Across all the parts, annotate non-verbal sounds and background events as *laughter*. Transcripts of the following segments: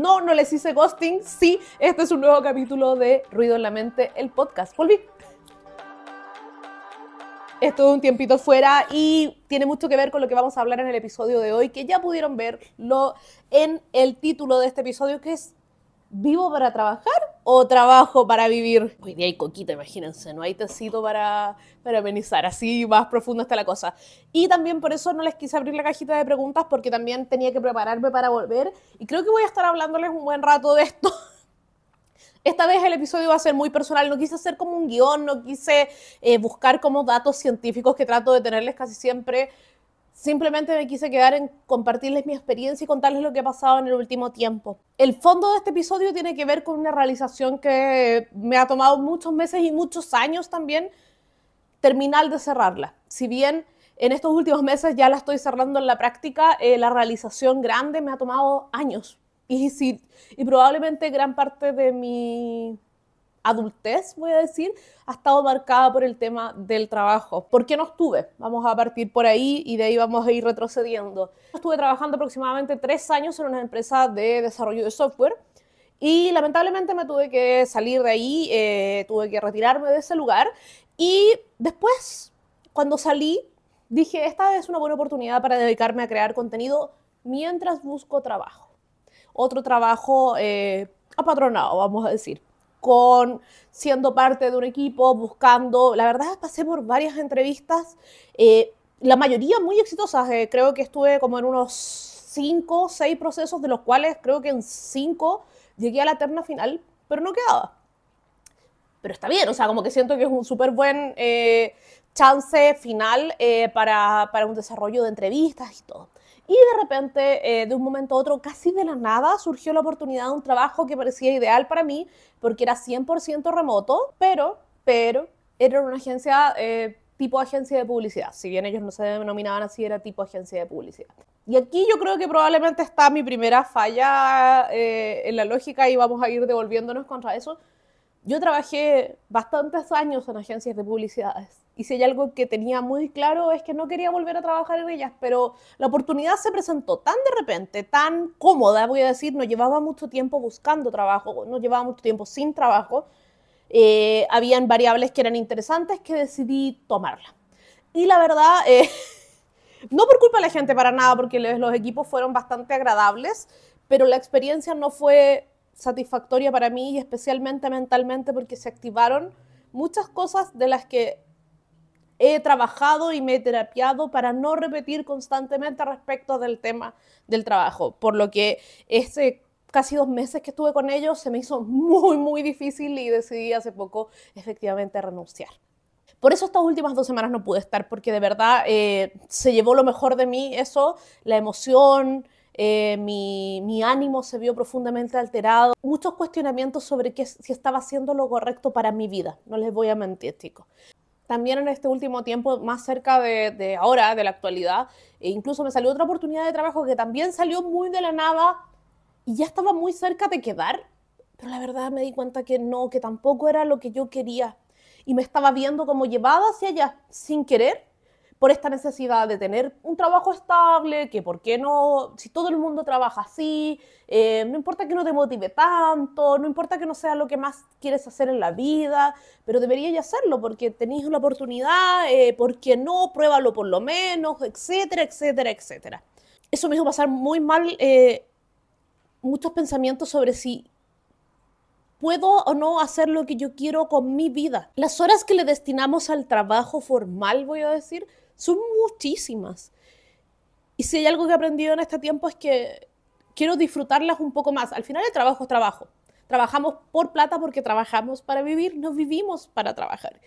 No, no les hice ghosting. Sí, este es un nuevo capítulo de Ruido en la Mente, el podcast. Volví. Estuve un tiempito fuera y tiene mucho que ver con lo que vamos a hablar en el episodio de hoy, que ya pudieron verlo en el título de este episodio, que es ¿Vivo para trabajar o trabajo para vivir? Hoy día hay coquita, imagínense, no hay tecito para, para así más profundo está la cosa. Y también por eso no les quise abrir la cajita de preguntas, porque también tenía que prepararme para volver. Y creo que voy a estar hablándoles un buen rato de esto. *laughs* Esta vez el episodio va a ser muy personal, no quise hacer como un guión, no quise eh, buscar como datos científicos que trato de tenerles casi siempre Simplemente me quise quedar en compartirles mi experiencia y contarles lo que ha pasado en el último tiempo. El fondo de este episodio tiene que ver con una realización que me ha tomado muchos meses y muchos años también terminar de cerrarla. Si bien en estos últimos meses ya la estoy cerrando en la práctica, eh, la realización grande me ha tomado años. Y, y probablemente gran parte de mi adultez, voy a decir, ha estado marcada por el tema del trabajo. ¿Por qué no estuve? Vamos a partir por ahí y de ahí vamos a ir retrocediendo. Estuve trabajando aproximadamente tres años en una empresa de desarrollo de software y lamentablemente me tuve que salir de ahí, eh, tuve que retirarme de ese lugar y después, cuando salí, dije, esta es una buena oportunidad para dedicarme a crear contenido mientras busco trabajo. Otro trabajo eh, apatronado, vamos a decir con siendo parte de un equipo, buscando. La verdad, pasé por varias entrevistas, eh, la mayoría muy exitosas. Eh, creo que estuve como en unos cinco, seis procesos, de los cuales creo que en 5 llegué a la terna final, pero no quedaba. Pero está bien, o sea, como que siento que es un súper buen eh, chance final para, para un desarrollo de entrevistas y todo. Y de repente, eh, de un momento a otro, casi de la nada, surgió la oportunidad de un trabajo que parecía ideal para mí, porque era 100% remoto, pero, pero, era una agencia eh, tipo agencia de publicidad. Si bien ellos no se denominaban así, era tipo agencia de publicidad. Y aquí yo creo que probablemente está mi primera falla eh, en la lógica y vamos a ir devolviéndonos contra eso. Yo trabajé bastantes años en agencias de publicidades y si hay algo que tenía muy claro es que no quería volver a trabajar en ellas, pero la oportunidad se presentó tan de repente, tan cómoda, voy a decir, no llevaba mucho tiempo buscando trabajo, no llevaba mucho tiempo sin trabajo. Eh, habían variables que eran interesantes que decidí tomarla. Y la verdad, eh, *laughs* no por culpa de la gente para nada, porque los equipos fueron bastante agradables, pero la experiencia no fue satisfactoria para mí y especialmente mentalmente porque se activaron muchas cosas de las que he trabajado y me he terapiado para no repetir constantemente respecto del tema del trabajo, por lo que ese casi dos meses que estuve con ellos se me hizo muy, muy difícil y decidí hace poco efectivamente renunciar. Por eso estas últimas dos semanas no pude estar, porque de verdad eh, se llevó lo mejor de mí eso, la emoción, eh, mi, ánimo se vio profundamente alterado, muchos cuestionamientos sobre si estaba haciendo lo correcto para mi vida, no les voy a mentir, chicos también en este último tiempo, más cerca de, ahora, de la actualidad, e incluso me salió otra oportunidad de trabajo que también salió muy de la nada y ya estaba muy cerca de quedar, pero la verdad me di cuenta que no, que tampoco era lo que yo quería y me estaba viendo como llevada hacia allá sin querer por esta necesidad de tener un trabajo estable, que por qué no, si todo el mundo trabaja así, eh, no importa que no te motive tanto, no importa que no sea lo que más quieres hacer en la vida, pero deberías hacerlo porque tenéis una oportunidad, eh, por qué no, pruébalo por lo menos, etcétera, etcétera, etcétera. Eso me hizo pasar muy mal eh, muchos pensamientos sobre si puedo o no hacer lo que yo quiero con mi vida. Las horas que le destinamos al trabajo formal, voy a decir, son muchísimas. Y si hay algo que he aprendido en este tiempo es que quiero disfrutarlas un poco más. Al final el trabajo es trabajo. Trabajamos por plata porque trabajamos para vivir, no vivimos para trabajar.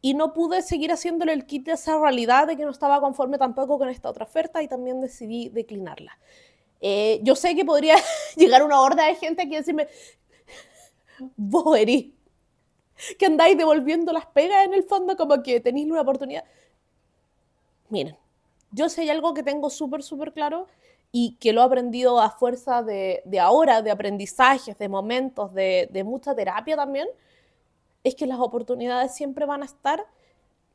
Y no pude seguir haciéndole el kit a esa realidad de que no estaba conforme tampoco con esta otra oferta y también decidí declinarla. Eh, yo sé que podría *laughs* llegar una horda de gente aquí y decirme, vos erís, que andáis devolviendo las pegas en el fondo como que tenéis una oportunidad miren, yo sé algo que tengo súper, súper claro y que lo he aprendido a fuerza de, ahora, de aprendizajes, de momentos, de, mucha terapia también, es que las oportunidades siempre van a estar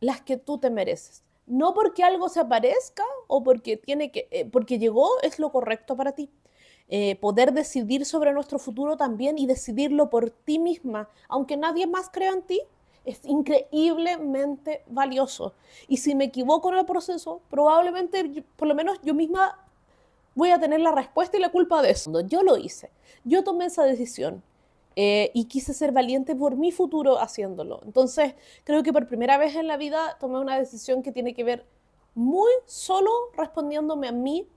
las que tú te mereces. No porque algo se aparezca o porque, tiene que, eh, porque llegó es lo correcto para ti. Eh, poder decidir sobre nuestro futuro también y decidirlo por ti misma, aunque nadie más crea en ti, es increíblemente valioso. Y si me equivoco en el proceso, probablemente, por lo menos yo misma voy a tener la respuesta y la culpa de eso. Yo lo hice, yo tomé esa decisión eh, y quise ser valiente por mi futuro haciéndolo. Entonces, creo que por primera vez en la vida tomé una decisión que tiene que ver muy solo respondiéndome a mí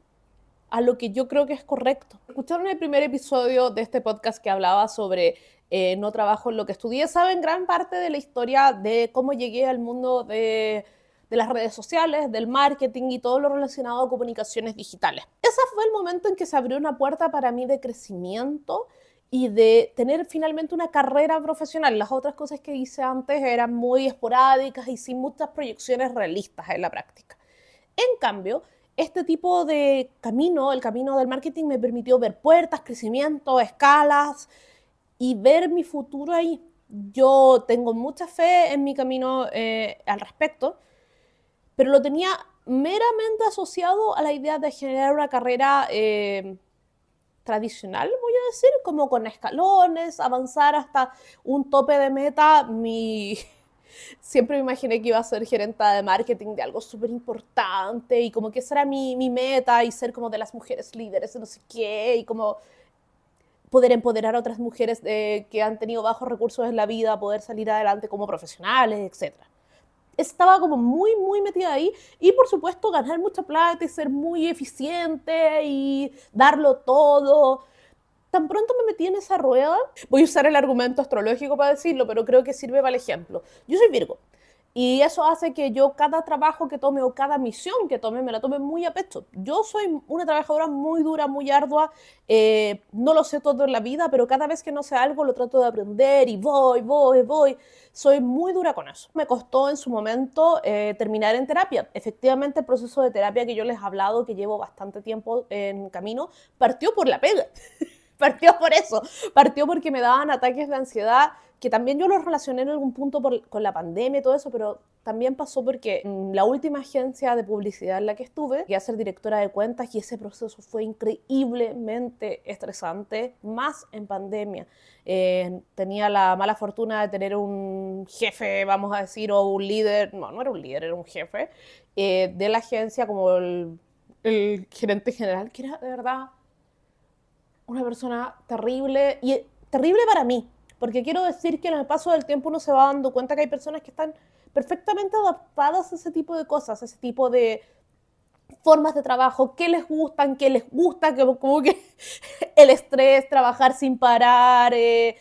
a lo que yo creo que es correcto. Escucharon el primer episodio de este podcast que hablaba sobre eh, no trabajo en lo que estudié, saben gran parte de la historia de cómo llegué al mundo de, de las redes sociales, del marketing y todo lo relacionado a comunicaciones digitales. Ese fue el momento en que se abrió una puerta para mí de crecimiento y de tener finalmente una carrera profesional. Las otras cosas que hice antes eran muy esporádicas y sin muchas proyecciones realistas en la práctica. En cambio, este tipo de camino, el camino del marketing, me permitió ver puertas, crecimiento, escalas y ver mi futuro ahí. Yo tengo mucha fe en mi camino eh, al respecto, pero lo tenía meramente asociado a la idea de generar una carrera eh, tradicional, voy a decir, como con escalones, avanzar hasta un tope de meta. Mi, Siempre me imaginé que iba a ser gerenta de marketing de algo súper importante y como que esa era mi, meta y ser como de las mujeres líderes de no sé qué y como poder empoderar a otras mujeres que han tenido bajos recursos en la vida, poder salir adelante como profesionales, etc. Estaba como muy, muy metida ahí y por supuesto ganar mucha plata y ser muy eficiente y darlo todo tan pronto me metí en esa rueda, voy a usar el argumento astrológico para decirlo, pero creo que sirve para el ejemplo. Yo soy Virgo. Y eso hace que yo cada trabajo que tome o cada misión que tome me la tome muy a pecho. Yo soy una trabajadora muy dura, muy ardua, eh, no lo sé todo en la vida, pero cada vez que no sé algo lo trato de aprender y voy, voy, voy. Soy muy dura con eso. Me costó en su momento eh, terminar en terapia. Efectivamente, el proceso de terapia que yo les he hablado, que llevo bastante tiempo en camino, partió por la pega. *laughs* partió por eso, partió porque me daban ataques de ansiedad, que también yo los relacioné en algún punto con la pandemia y todo eso, pero también pasó porque mm, la última agencia de publicidad en la que estuve, que a ser directora de cuentas y ese proceso fue increíblemente estresante, más en pandemia. Eh, tenía la mala fortuna de tener un jefe, vamos a decir, o un líder, no, no era un líder, era un jefe, eh, de la agencia como el, el gerente general, que era de verdad una persona terrible, y terrible para mí, porque quiero decir que en el paso del tiempo uno se va dando cuenta que hay personas que están perfectamente adaptadas a ese tipo de cosas, a ese tipo de formas de trabajo, que les gustan, que les gusta, que, como que *laughs* el estrés, trabajar sin parar, eh,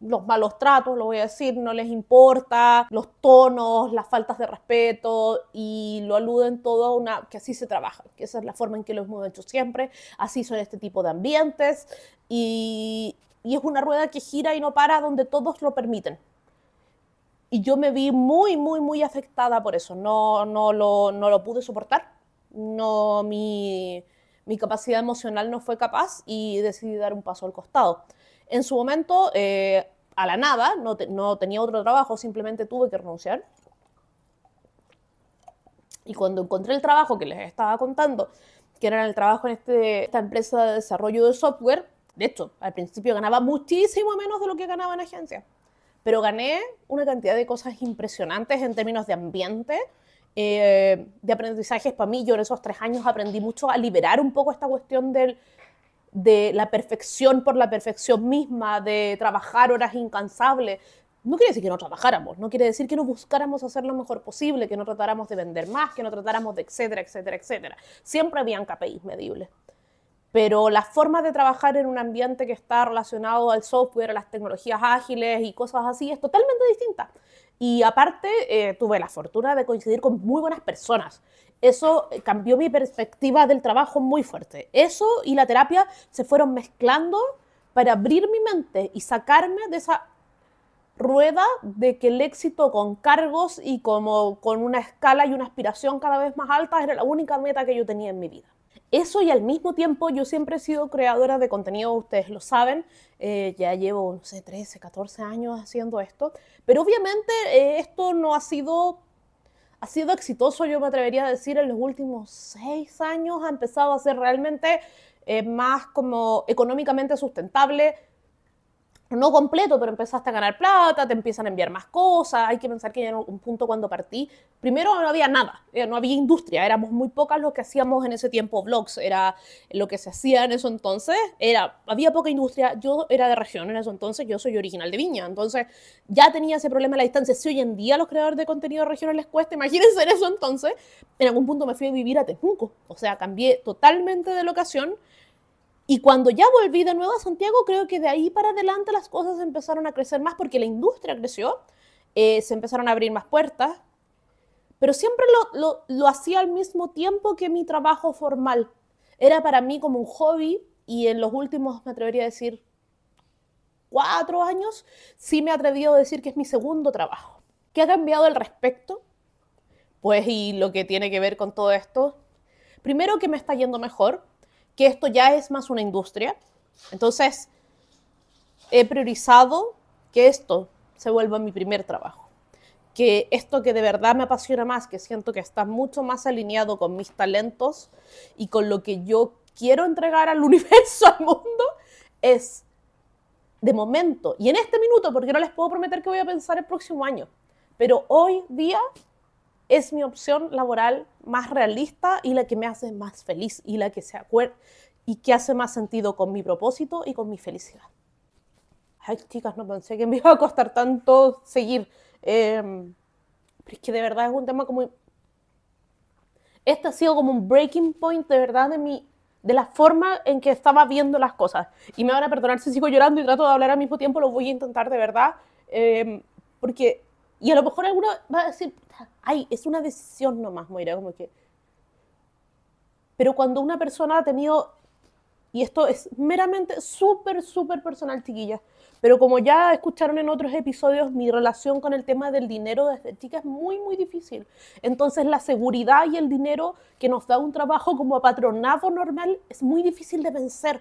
los malos tratos, lo voy a decir, no les importa, los tonos, las faltas de respeto y lo aluden todo a una, que así se trabaja, que esa es la forma en que lo hemos hecho siempre, así son este tipo de ambientes y, es una rueda que gira y no para donde todos lo permiten. Y yo me vi muy, muy, muy afectada por eso, no, no, lo, no lo pude soportar, no mi, capacidad emocional no fue capaz y decidí dar un paso al costado. En su momento eh, a la nada, no, no tenía otro trabajo, simplemente tuve que renunciar. Y cuando encontré el trabajo que les estaba contando, que era el trabajo en este, esta empresa de desarrollo de software, de hecho, al principio ganaba muchísimo menos de lo que ganaba en agencia, pero gané una cantidad de cosas impresionantes en términos de ambiente, eh, de aprendizajes para mí. Yo en esos tres años aprendí mucho a liberar un poco esta cuestión del, de la perfección por la perfección misma, de trabajar horas incansables, no quiere decir que no trabajáramos, no quiere decir que no buscáramos hacer lo mejor posible, que no tratáramos de vender más, que no tratáramos de etcétera, etcétera, etcétera. Siempre habían KPIs medibles. Pero la forma de trabajar en un ambiente que está relacionado al software, a las tecnologías ágiles y cosas así es totalmente distinta. Y aparte, eh, tuve la fortuna de coincidir con muy buenas personas. Eso cambió mi perspectiva del trabajo muy fuerte. Eso y la terapia se fueron mezclando para abrir mi mente y sacarme de esa rueda de que el éxito con cargos y como con una escala y una aspiración cada vez más alta era la única meta que yo tenía en mi vida. Eso y al mismo tiempo yo siempre he sido creadora de contenido, ustedes lo saben, eh, ya llevo, no sé, 13, 14 años haciendo esto, pero obviamente eh, esto no ha sido ha sido exitoso, yo me atrevería a decir, en los últimos seis años ha empezado a ser realmente eh, más como económicamente sustentable, no completo, pero empezaste a ganar plata, te empiezan a enviar más cosas, hay que pensar que en un punto cuando partí, primero no había nada, eh, no había industria, éramos muy pocas los que hacíamos en ese tiempo blogs, era lo que se hacía en eso entonces, era, había poca industria, yo era de región en eso entonces, yo soy original de Viña, entonces ya tenía ese problema a la distancia, si hoy en día los creadores de contenido regionales les cuesta, imagínense en eso entonces, en algún punto me fui a vivir a Temuco, o sea, cambié totalmente de locación, y cuando ya volví de nuevo a Santiago, creo que de ahí para adelante las cosas empezaron a crecer más porque la industria creció, eh, se empezaron a abrir más puertas, pero siempre lo, lo hacía al mismo tiempo que mi trabajo formal. Era para mí como un hobby y en los últimos, me atrevería a decir, cuatro años, sí me he atrevido a decir que es mi segundo trabajo. ¿Qué ha cambiado al respecto? Pues y lo que tiene que ver con todo esto. Primero que me está yendo mejor, que esto ya es más una industria. Entonces, he priorizado que esto se vuelva mi primer trabajo, que esto que de verdad me apasiona más, que siento que está mucho más alineado con mis talentos y con lo que yo quiero entregar al *laughs* universo, al mundo, es de momento y en este minuto, porque no les puedo prometer que voy a pensar el próximo año, pero hoy día es mi opción laboral más realista y la que me hace más feliz y la que se acuer y que hace más sentido con mi propósito y con mi felicidad. Ay, chicas, no pensé que me iba a costar tanto seguir. Em, pero es que de verdad es un tema como... Este ha sido como un breaking point de verdad de mi de la forma en que estaba viendo las cosas. Y me van a perdonar si sigo llorando y trato de hablar al mismo tiempo, lo voy a intentar de verdad, em, porque y a lo mejor alguno va a decir, ay, es una decisión nomás, Moira, como que... Pero cuando una persona ha tenido, y esto es meramente súper, súper personal, chiquillas, pero como ya escucharon en otros episodios, mi relación con el tema del dinero desde chica es muy, muy difícil. Entonces la seguridad y el dinero que nos da un trabajo como apatronado normal es muy difícil de vencer.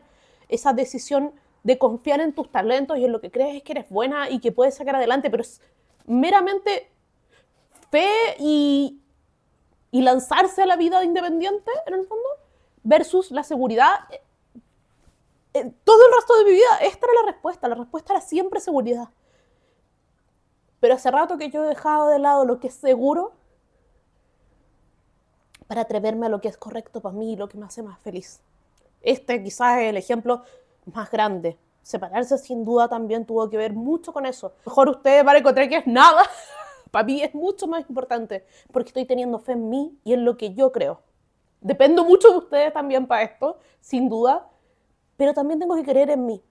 Esa decisión de confiar en tus talentos y en lo que crees que eres buena y que puedes sacar adelante, pero es meramente fe y, lanzarse a la vida independiente, en el fondo, versus la seguridad. Eh, eh, todo el resto de mi vida, esta era la respuesta. La respuesta era siempre seguridad. Pero hace rato que yo he dejado de lado lo que es seguro para atreverme a lo que es correcto para mí y lo que me hace más feliz. Este quizás es el ejemplo más grande separarse sin duda también tuvo que ver mucho con eso. Mejor ustedes para que es nada. *laughs* Para mí es mucho más importante porque estoy teniendo fe en mí y en lo que yo creo. Dependo mucho de ustedes también para esto, sin duda, pero también tengo que creer en mí.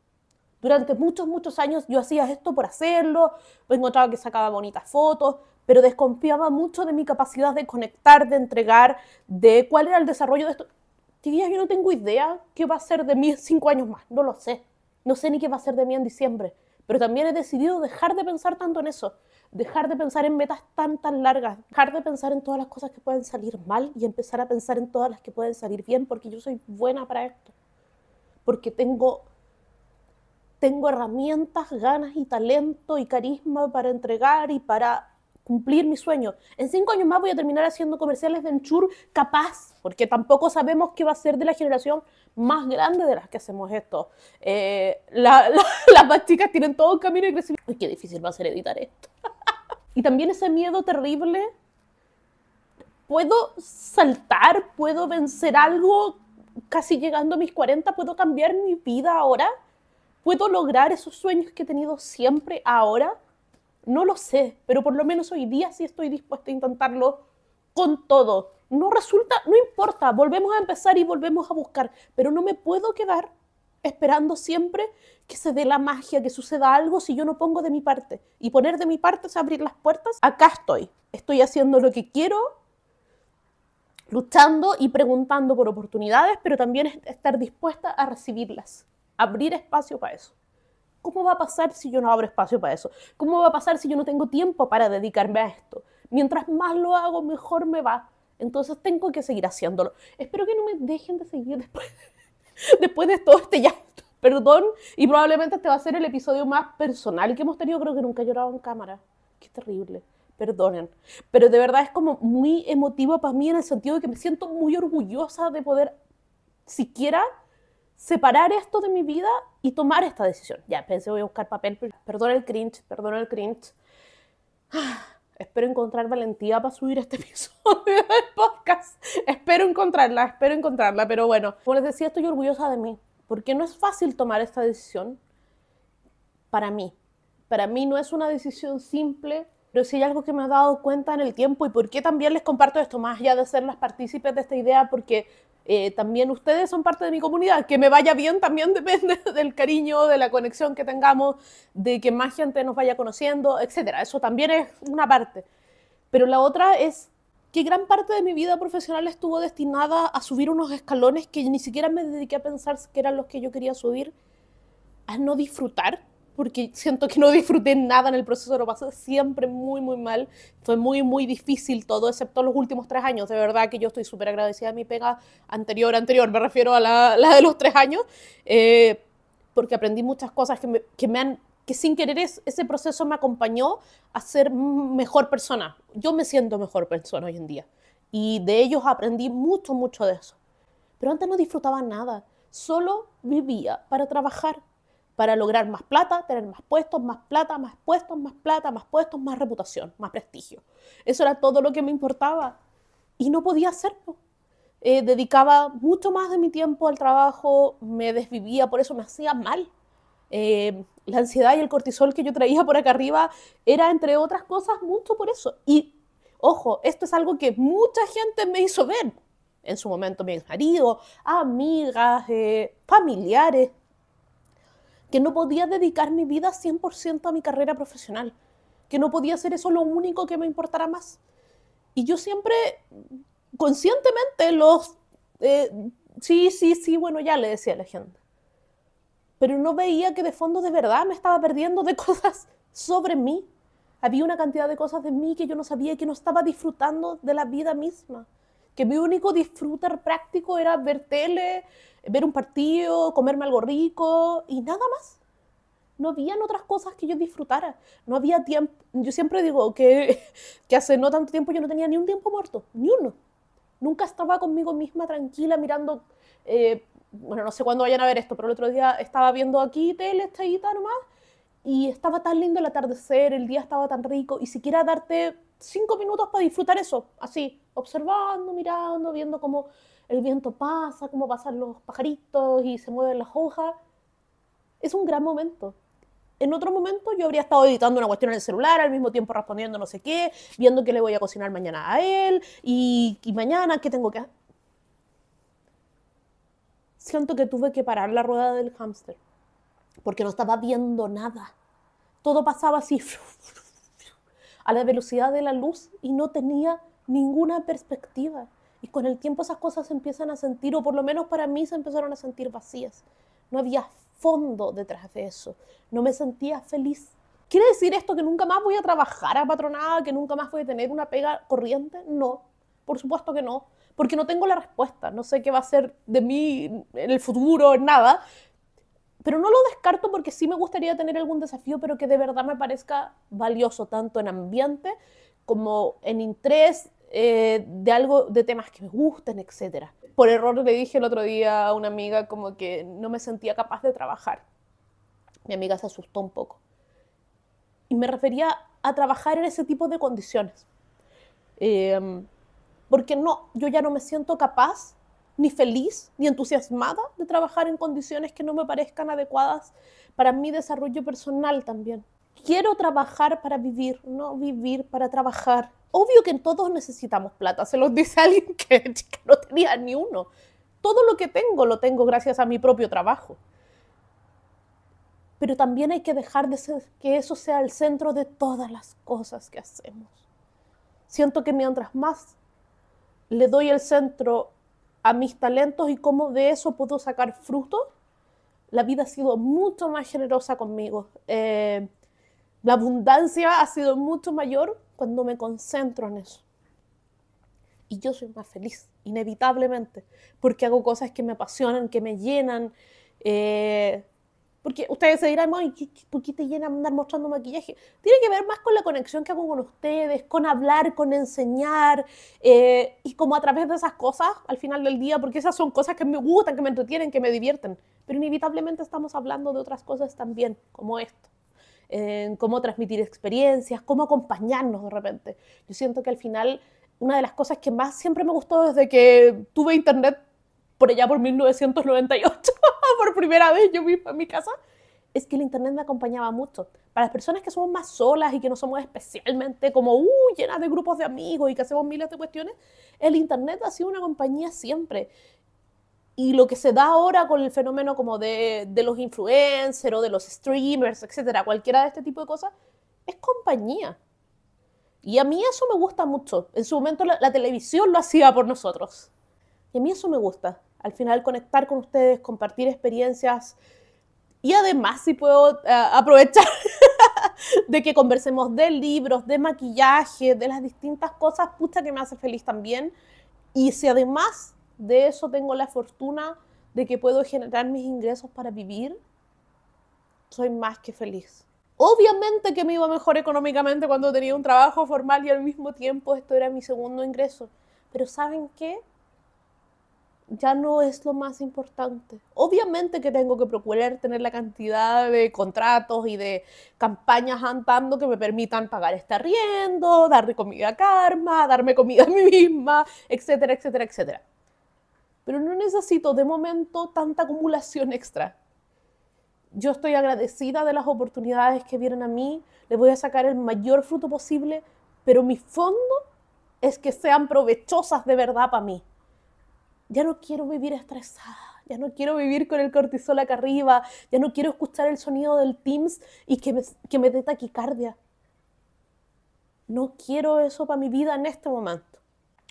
Durante muchos, muchos años yo hacía esto por hacerlo, encontraba que sacaba bonitas fotos, pero desconfiaba mucho de mi capacidad de conectar, de entregar, de cuál era el desarrollo de esto. diría yo no tengo idea qué va a ser de mí cinco años más, no lo sé no sé ni qué va a ser de mí en diciembre, pero también he decidido dejar de pensar tanto en eso, dejar de pensar en metas tan tan largas, dejar de pensar en todas las cosas que pueden salir mal y empezar a pensar en todas las que pueden salir bien porque yo soy buena para esto. Porque tengo tengo herramientas, ganas y talento y carisma para entregar y para cumplir mi sueño. En cinco años más voy a terminar haciendo comerciales de Enchur capaz, porque tampoco sabemos qué va a ser de la generación más grande de las que hacemos esto. Eh, *laughs* las más chicas tienen todo un camino de crecimiento. Ay, qué difícil va a ser editar esto. *laughs* y también ese miedo terrible. Puedo saltar, puedo vencer algo casi llegando a mis 40, puedo cambiar mi vida ahora, puedo lograr esos sueños que he tenido siempre ahora no lo sé, pero por lo menos hoy día sí estoy dispuesta a intentarlo con todo. No resulta, no importa, volvemos a empezar y volvemos a buscar, pero no me puedo quedar esperando siempre que se dé la magia, que suceda algo si yo no pongo de mi parte. Y poner de mi parte es abrir las puertas. Acá estoy, estoy haciendo lo que quiero, luchando y preguntando por oportunidades, pero también estar dispuesta a recibirlas, abrir espacio para eso. ¿Cómo va a pasar si yo no abro espacio para eso? ¿Cómo va a pasar si yo no tengo tiempo para dedicarme a esto? Mientras más lo hago, mejor me va. Entonces tengo que seguir haciéndolo. Espero que no me dejen de seguir después, *laughs* después de todo este llanto. Perdón, y probablemente este va a ser el episodio más personal que hemos tenido. Creo que nunca he llorado en cámara. Qué terrible. Perdonen. Pero de verdad es como muy emotivo para mí en el sentido de que me siento muy orgullosa de poder siquiera separar esto de mi vida y tomar esta decisión. Ya, pensé, voy a buscar papel, Perdón el cringe, perdón el cringe. *sighs* espero encontrar valentía para subir este *laughs* episodio del podcast. Espero encontrarla, espero encontrarla, pero bueno, como les decía, estoy orgullosa de mí, porque no es fácil tomar esta decisión para mí. Para mí no es una decisión simple, pero sí hay algo que me he dado cuenta en el tiempo y por qué también les comparto esto más allá de ser las partícipes de esta idea, porque eh, también ustedes son parte de mi comunidad. Que me vaya bien también *laughs* depende del cariño, de la conexión que tengamos, de que más gente nos vaya conociendo, etc. Eso también es una parte. Pero la otra es que gran parte de mi vida profesional estuvo destinada a subir unos escalones que ni siquiera me dediqué a pensar que eran los que yo quería subir, a no disfrutar porque siento que no disfruté nada en el proceso, lo pasé siempre muy, muy mal. Fue muy, muy difícil todo, excepto los últimos tres años. De verdad que yo estoy súper agradecida a mi pega anterior, anterior, me refiero a la, de los tres años, eh, porque aprendí muchas cosas que que me han que sin querer ese proceso me acompañó a ser mejor persona. Yo me siento mejor persona hoy en día. Y de ellos aprendí mucho, mucho de eso. Pero antes no disfrutaba nada. Solo vivía para trabajar para lograr más plata, tener más puestos, más plata, más puestos, más plata, más puestos, más reputación, más prestigio. Eso era todo lo que me importaba y no podía hacerlo. Eh, dedicaba mucho más de mi tiempo al trabajo, me desvivía, por eso me hacía mal. Eh, la ansiedad y el cortisol que yo traía por acá arriba era, entre otras cosas, mucho por eso. Y, ojo, esto es algo que mucha gente me hizo ver en su momento, mi amigas, eh, familiares, que no podía dedicar mi vida 100% a mi carrera profesional, que no podía hacer eso lo único que me importara más. Y yo siempre, conscientemente, los... Eh, sí, sí, sí, bueno, ya le decía a la gente. Pero no veía que de fondo de verdad me estaba perdiendo de *laughs* cosas sobre mí. Había una cantidad de cosas de mí que yo no sabía que no estaba disfrutando de la vida misma. Que mi único disfrutar práctico era ver tele, ver un partido, comerme algo rico y nada más. No habían otras cosas que yo disfrutara. No había tiempo. Yo siempre digo que, *laughs* que hace no tanto tiempo yo no tenía ni un tiempo muerto, ni uno. Nunca estaba conmigo misma tranquila mirando, eh, bueno, no sé cuándo vayan a ver esto, pero el otro día estaba viendo aquí tele, estrellita nomás, y estaba tan lindo el atardecer, el día estaba tan rico, y siquiera darte cinco minutos para disfrutar eso, así, observando, mirando, viendo cómo el viento pasa, como pasan los pajaritos y se mueven las hojas. Es un gran momento. En otro momento yo habría estado editando una cuestión en el celular, al mismo tiempo respondiendo no sé qué, viendo qué le voy a cocinar mañana a él y, y mañana qué tengo que hacer. Siento que tuve que parar la rueda del hámster porque no estaba viendo nada. Todo pasaba así *laughs* a la velocidad de la luz y no tenía ninguna perspectiva. Y con el tiempo esas cosas se empiezan a sentir, o por lo menos para mí se empezaron a sentir vacías. No había fondo detrás de eso. No me sentía feliz. ¿Quiere decir esto que nunca más voy a trabajar a patronada, que nunca más voy a tener una pega corriente? No, por supuesto que no, porque no tengo la respuesta. No sé qué va a ser de mí en el futuro, en nada. Pero no lo descarto porque sí me gustaría tener algún desafío, pero que de verdad me parezca valioso, tanto en ambiente como en interés eh, de algo, de temas que me gusten, etc. Por error le dije el otro día a una amiga como que no me sentía capaz de trabajar. Mi amiga se asustó un poco. Y me refería a trabajar en ese tipo de condiciones. Em, porque no, yo ya no me siento capaz, ni feliz, ni entusiasmada de trabajar en condiciones que no me parezcan adecuadas para mi desarrollo personal también quiero trabajar para vivir, no vivir para trabajar. Obvio que todos necesitamos plata, se los dice *laughs* alguien que, no tenía ni uno. Todo lo que tengo lo tengo gracias a mi propio trabajo. Pero también hay que dejar de ser, que eso sea el centro de todas las cosas que hacemos. Siento que mientras más le doy el centro a mis talentos y cómo de eso puedo sacar fruto, la vida ha sido mucho más generosa conmigo. Eh, la abundancia ha sido mucho mayor cuando me concentro en eso. Y yo soy más feliz, inevitablemente, porque hago cosas que me apasionan, que me llenan. Eh, porque ustedes se dirán, ¿por qué te llena andar mostrando maquillaje? Tiene que ver más con la conexión que hago con ustedes, con hablar, con enseñar, eh, y como a través de esas cosas, al final del día, porque esas son cosas que me gustan, que me entretienen, que me divierten. Pero inevitablemente estamos hablando de otras cosas también, como esto en cómo transmitir experiencias, cómo acompañarnos de repente. Yo siento que al final una de las cosas que más siempre me gustó desde que tuve internet por allá por 1998, *laughs* por primera vez yo misma en mi casa, es que el internet me acompañaba mucho. Para las personas que somos más solas y que no somos especialmente como uh, llenas de grupos de amigos y que hacemos miles de cuestiones, el internet ha sido una compañía siempre. Y lo que se da ahora con el fenómeno como de, los influencers o de los streamers, etcétera, cualquiera de este tipo de cosas, es compañía. Y a mí eso me gusta mucho. En su momento la, televisión lo hacía por nosotros. Y a mí eso me gusta. Al final conectar con ustedes, compartir experiencias. Y además si puedo eh, aprovechar *laughs* de que conversemos de libros, de maquillaje, de las distintas cosas, pucha que me hace feliz también. Y si además de eso tengo la fortuna de que puedo generar mis ingresos para vivir, soy más que feliz. Obviamente que me iba mejor económicamente cuando tenía un trabajo formal y al mismo tiempo esto era mi segundo ingreso. Pero ¿saben qué? Ya no es lo más importante. Obviamente que tengo que procurar tener la cantidad de contratos y de campañas andando que me permitan pagar este arriendo, darle comida a Karma, darme comida a mí misma, etcétera, etcétera, etcétera pero no necesito de momento tanta acumulación extra. Yo estoy agradecida de las oportunidades que vienen a mí, le voy a sacar el mayor fruto posible, pero mi fondo es que sean provechosas de verdad para mí. Ya no quiero vivir estresada, ya no quiero vivir con el cortisol acá arriba, ya no quiero escuchar el sonido del Teams y que me, que me dé taquicardia. No quiero eso para mi vida en este momento.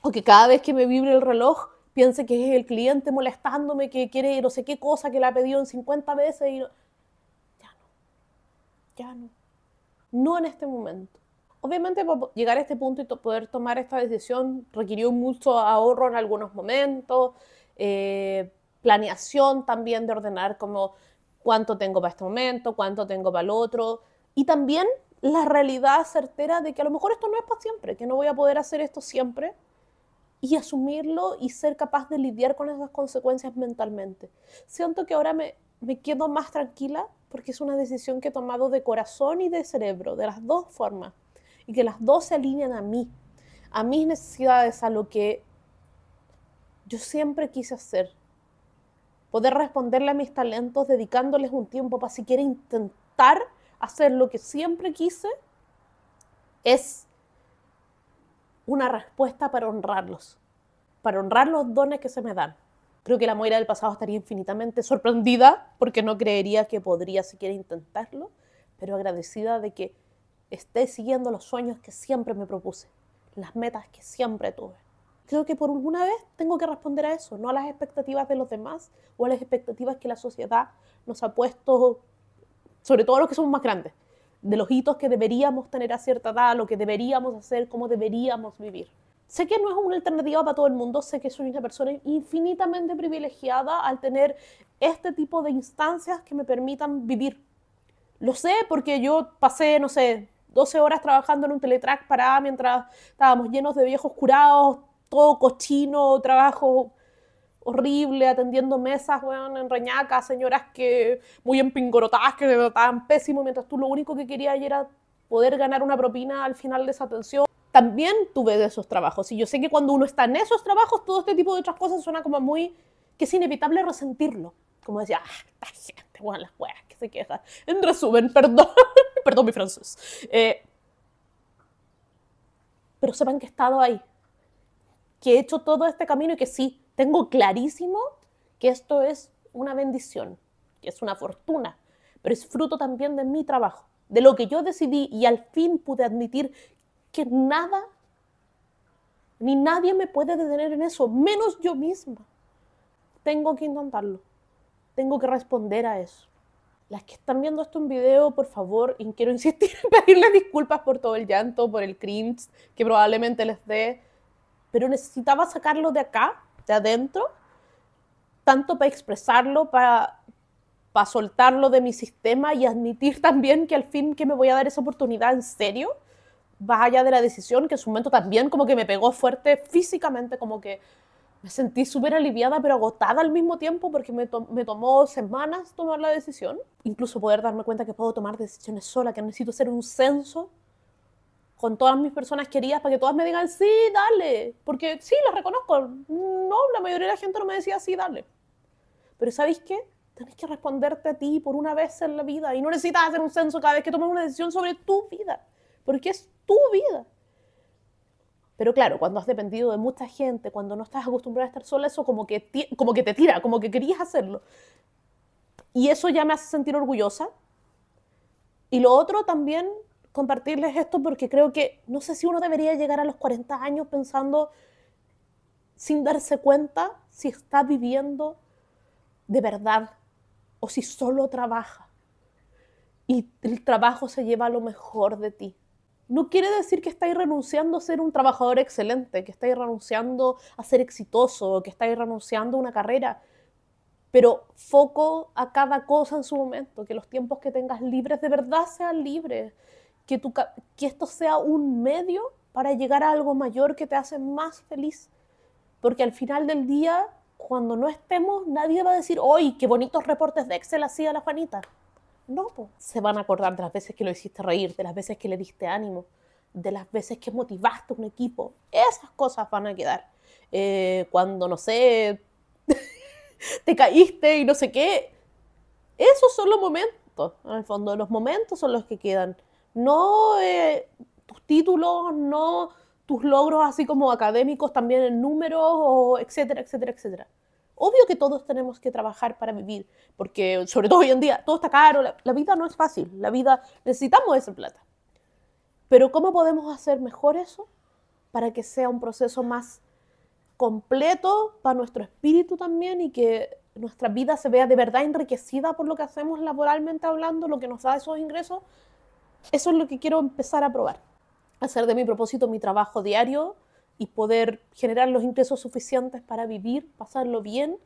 O que cada vez que me vibre el reloj piense que es el cliente molestándome, que quiere no sé qué cosa, que la ha pedido en 50 veces y ya no, ya no, no en este momento. Obviamente llegar a este punto y poder tomar esta decisión requirió mucho ahorro en algunos momentos, eh, planeación también de ordenar como cuánto tengo para este momento, cuánto tengo para el otro, y también la realidad certera de que a lo mejor esto no es para siempre, que no voy a poder hacer esto siempre, y asumirlo y ser capaz de lidiar con esas consecuencias mentalmente. Siento que ahora me, quedo más tranquila porque es una decisión que he tomado de corazón y de cerebro, de las dos formas, y que las dos se alinean a mí, a mis necesidades, a lo que yo siempre quise hacer. Poder responderle a mis talentos dedicándoles un tiempo para siquiera intentar hacer lo que siempre quise es una respuesta para honrarlos, para honrar los dones que se me dan. Creo que la Moira del pasado estaría infinitamente sorprendida porque no creería que podría siquiera intentarlo, pero agradecida de que esté siguiendo los sueños que siempre me propuse, las metas que siempre tuve. Creo que por alguna vez tengo que responder a eso, no a las expectativas de los demás o a las expectativas que la sociedad nos ha puesto, sobre todo a los que somos más grandes de los hitos que deberíamos tener a cierta edad, lo que deberíamos hacer, cómo deberíamos vivir. Sé que no es una alternativa para todo el mundo, sé que soy una persona infinitamente privilegiada al tener este tipo de instancias que me permitan vivir. Lo sé porque yo pasé, no sé, 12 horas trabajando en un teletrack parada mientras estábamos llenos de viejos curados, todo cochino, trabajo horrible, atendiendo mesas, weón, en Reñaca, señoras que muy empingorotadas, que trataban pésimo, mientras tú lo único que querías era poder ganar una propina al final de esa atención. También tuve de esos trabajos. Y yo sé que cuando uno está en esos trabajos, todo este tipo de otras cosas suena como muy... que es inevitable resentirlo. Como decía, ah, esta gente, weón, las weas que se quejan. En resumen, perdón, *laughs* perdón mi francés. Eh, pero sepan que he estado ahí, que he hecho todo este camino y que sí, tengo clarísimo que esto es una bendición, que es una fortuna, pero es fruto también de mi trabajo, de lo que yo decidí y al fin pude admitir que nada ni nadie me puede detener en eso, menos yo misma. Tengo que intentarlo. Tengo que responder a eso. Las que están viendo esto en video, por favor, y quiero insistir en *laughs* pedirles disculpas por todo el llanto, por el cringe que probablemente les dé, pero necesitaba sacarlo de acá de adentro, tanto para expresarlo, para, para soltarlo de mi sistema y admitir también que al fin que me voy a dar esa oportunidad en serio, vaya de la decisión, que es un momento también como que me pegó fuerte físicamente, como que me sentí súper aliviada, pero agotada al mismo tiempo, porque me, me, tomó semanas tomar la decisión. Incluso poder darme cuenta que puedo tomar decisiones sola, que necesito hacer un censo con todas mis personas queridas para que todas me digan, sí, dale, porque sí, lo reconozco. No, la mayoría de la gente no me decía, sí, dale. Pero ¿sabéis qué? Tenés que responderte a ti por una vez en la vida y no necesitas hacer un censo cada vez que tomes una decisión sobre tu vida, porque es tu vida. Pero claro, cuando has dependido de mucha gente, cuando no estás acostumbrada a estar sola, eso como que, como que te tira, como que querías hacerlo. Y eso ya me hace sentir orgullosa. Y lo otro también compartirles esto porque creo que no sé si uno debería llegar a los 40 años pensando sin darse cuenta si está viviendo de verdad o si solo trabaja y el trabajo se lleva lo mejor de ti. No quiere decir que estáis renunciando a ser un trabajador excelente, que estáis renunciando a ser exitoso, que estáis renunciando a una carrera, pero foco a cada cosa en su momento, que los tiempos que tengas libres de verdad sean libres, que, esto sea un medio para llegar a algo mayor que te hace más feliz. Porque al final del día, cuando no estemos, nadie va a decir, ¡ay, qué bonitos reportes de Excel hacía la Juanita! No, pues se van a acordar de las veces que lo hiciste reír, de las veces que le diste ánimo, de las veces que motivaste un equipo. Esas cosas van a quedar. Eh, cuando, no sé, *laughs* te caíste y no sé qué. Esos son los momentos. En el fondo, los momentos son los que quedan no eh, tus títulos, no tus logros así como académicos también en números, etcétera, etcétera, etcétera. Obvio que todos tenemos que trabajar para vivir, porque sobre todo hoy en día todo está caro, la, vida no es fácil, la vida necesitamos esa plata. Pero ¿cómo podemos hacer mejor eso para que sea un proceso más completo para nuestro espíritu también y que nuestra vida se vea de verdad enriquecida por lo que hacemos laboralmente hablando, lo que nos da esos ingresos, eso es lo que quiero empezar a probar. Hacer de mi propósito mi trabajo diario y poder generar los ingresos suficientes para vivir, pasarlo bien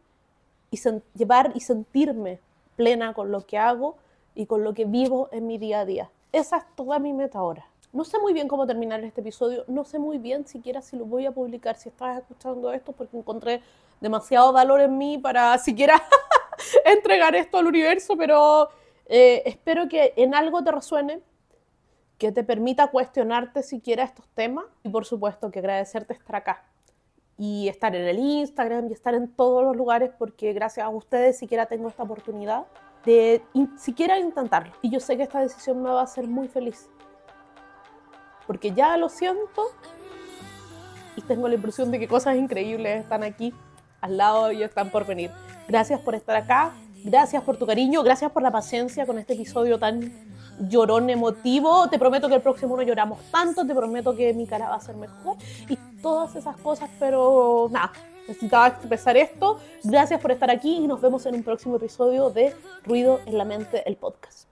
y llevar y sentirme plena con lo que hago y con lo que vivo en mi día a día. Esa es toda mi meta ahora. No sé muy bien cómo terminar este episodio, no sé muy bien siquiera si lo voy a publicar, si estás escuchando esto, porque encontré demasiado valor en mí para *laughs* siquiera entregar esto al universo, pero eh, espero que en algo te resuene, que te permita cuestionarte siquiera estos temas y por supuesto que agradecerte estar acá y estar en el Instagram y estar en todos los lugares porque gracias a ustedes siquiera tengo esta oportunidad de siquiera intentarlo. Y yo sé que esta decisión me va a hacer muy feliz porque ya lo siento y tengo la impresión de que cosas increíbles están aquí al lado y están por venir. Gracias por estar acá, gracias por tu cariño, gracias por la paciencia con este episodio tan llorón emotivo, te prometo que el próximo no lloramos tanto, te prometo que mi cara va a ser mejor y todas esas cosas, pero nada, necesitaba expresar esto. Gracias por estar aquí y nos vemos en un próximo episodio de Ruido en la Mente, el podcast.